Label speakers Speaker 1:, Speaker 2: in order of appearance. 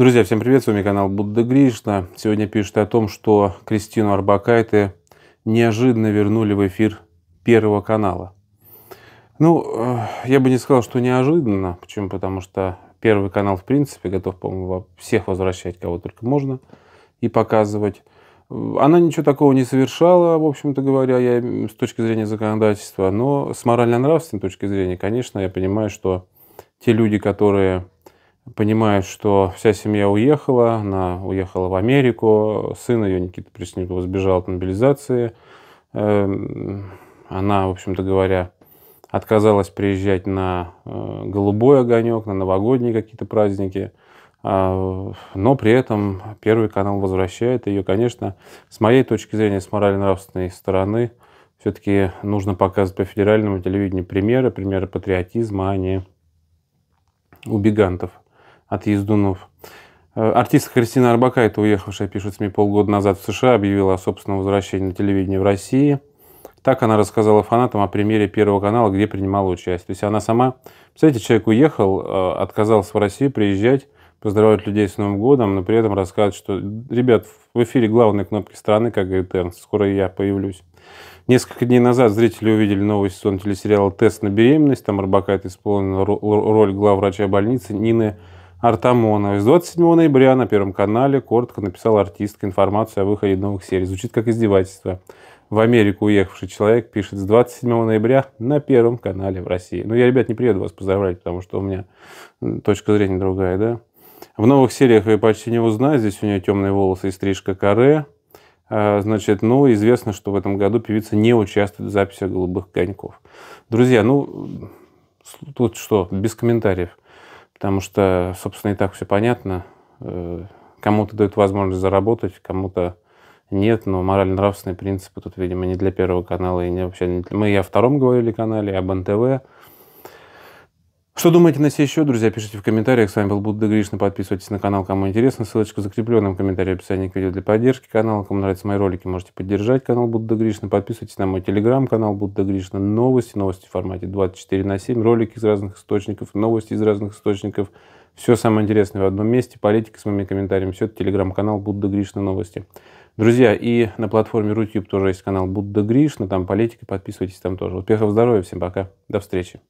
Speaker 1: Друзья, всем привет, с вами канал Будда Гришна. Сегодня пишет о том, что Кристину Арбакайте неожиданно вернули в эфир Первого канала. Ну, э, я бы не сказал, что неожиданно. Почему? Потому что Первый канал, в принципе, готов, по-моему, всех возвращать, кого только можно, и показывать. Э, она ничего такого не совершала, в общем-то говоря, я, с точки зрения законодательства. Но с морально-нравственной точки зрения, конечно, я понимаю, что те люди, которые понимает, что вся семья уехала, она уехала в Америку, сын ее, Никита Пресняков, сбежал от мобилизации. Эм, она, в общем-то говоря, отказалась приезжать на э, голубой огонек, на новогодние какие-то праздники. А, но при этом Первый канал возвращает ее, конечно, с моей точки зрения, с морально-нравственной стороны, все-таки нужно показывать по федеральному телевидению примеры, примеры патриотизма, а не убегантов от ездунов. Э, Артистка Кристина Арбакайте, уехавшая, пишет СМИ полгода назад в США, объявила о собственном возвращении на телевидение в России. Так она рассказала фанатам о премьере Первого канала, где принимала участие. То есть она сама... Представляете, человек уехал, э, отказался в Россию приезжать, поздравлять людей с Новым годом, но при этом рассказывают, что, ребят, в эфире главные кнопки страны, как говорит Эрнст, скоро я появлюсь. Несколько дней назад зрители увидели новый сезон телесериала «Тест на беременность». Там Арбакайт исполнил роль главврача больницы Нины Артамона. С 27 ноября на Первом канале коротко написала артистка информацию о выходе новых серий. Звучит как издевательство. В Америку уехавший человек пишет с 27 ноября на Первом канале в России. Ну, я, ребят, не приеду вас поздравлять, потому что у меня точка зрения другая, да? В новых сериях вы почти не узнаете. Здесь у нее темные волосы и стрижка каре. А, значит, ну, известно, что в этом году певица не участвует в записи «Голубых коньков». Друзья, ну, тут что, без комментариев потому что, собственно, и так все понятно. Э, кому-то дают возможность заработать, кому-то нет, но морально-нравственные принципы тут, видимо, не для Первого канала и не вообще не для... Мы и о Втором говорили канале, и об НТВ, что думаете на сей счет, друзья, пишите в комментариях. С вами был Будда Гришна. Подписывайтесь на канал, кому интересно. Ссылочка в закрепленном комментарии в описании к видео для поддержки канала. Кому нравятся мои ролики, можете поддержать канал Будда Гришна. Подписывайтесь на мой телеграм-канал Будда Гришна. Новости, новости в формате 24 на 7, ролики из разных источников, новости из разных источников. Все самое интересное в одном месте. Политика с моими комментариями. Все это телеграм-канал Будда Гришна Новости. Друзья, и на платформе YouTube тоже есть канал Будда Гришна. Там политика. Подписывайтесь там тоже. Успехов, здоровья. Всем пока. До встречи.